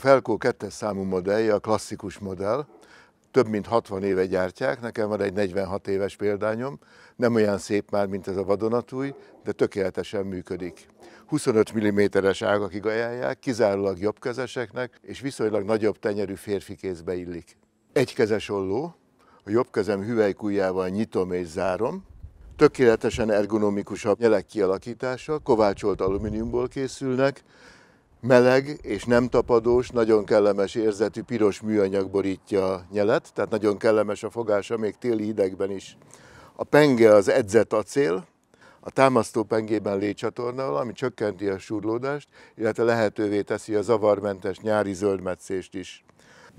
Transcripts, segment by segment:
Felkó 2 számú modellje, a klasszikus modell, több mint 60 éve gyártják, nekem van egy 46 éves példányom, nem olyan szép már, mint ez a vadonatúj, de tökéletesen működik. 25 mm-es ágakig ajánlják, kizárólag jobbkezeseknek, és viszonylag nagyobb tenyerű férfi kézbe illik. Egykezes olló, a jobb kezem hüvelykújjával nyitom és zárom, tökéletesen ergonomikusabb nyelek kialakítása, kovácsolt alumíniumból készülnek, meleg és nem tapadós, nagyon kellemes érzetű piros műanyag borítja a nyelet, tehát nagyon kellemes a fogása még téli hidegben is. A penge az edzett acél, a támasztó pengében lécsatorna ami csökkenti a surlódást, illetve lehetővé teszi a zavarmentes nyári zöldmetszést is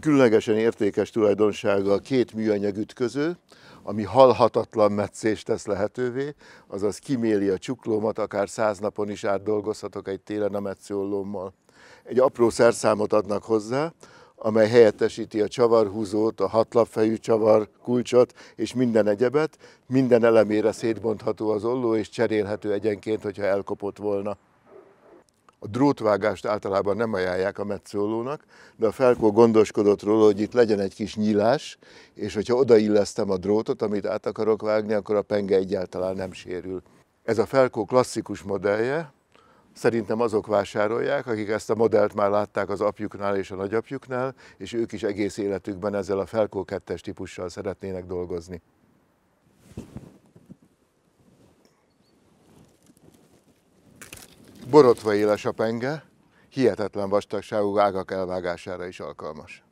különlegesen értékes tulajdonsága a két műanyag ütköző, ami halhatatlan metszést tesz lehetővé, azaz kiméli a csuklómat, akár száz napon is átdolgozhatok egy télen a metszőollommal. Egy apró szerszámot adnak hozzá, amely helyettesíti a csavarhúzót, a hatlapfejű csavar kulcsot és minden egyebet, minden elemére szétbontható az olló és cserélhető egyenként, hogyha elkopott volna. A drótvágást általában nem ajánlják a metszólónak, de a Felkó gondoskodott róla, hogy itt legyen egy kis nyílás, és hogyha odaillesztem a drótot, amit át akarok vágni, akkor a penge egyáltalán nem sérül. Ez a Felkó klasszikus modellje, szerintem azok vásárolják, akik ezt a modellt már látták az apjuknál és a nagyapjuknál, és ők is egész életükben ezzel a Felkó 2 típussal szeretnének dolgozni. borotva éles a penge, hihetetlen vastagságú ágak elvágására is alkalmas.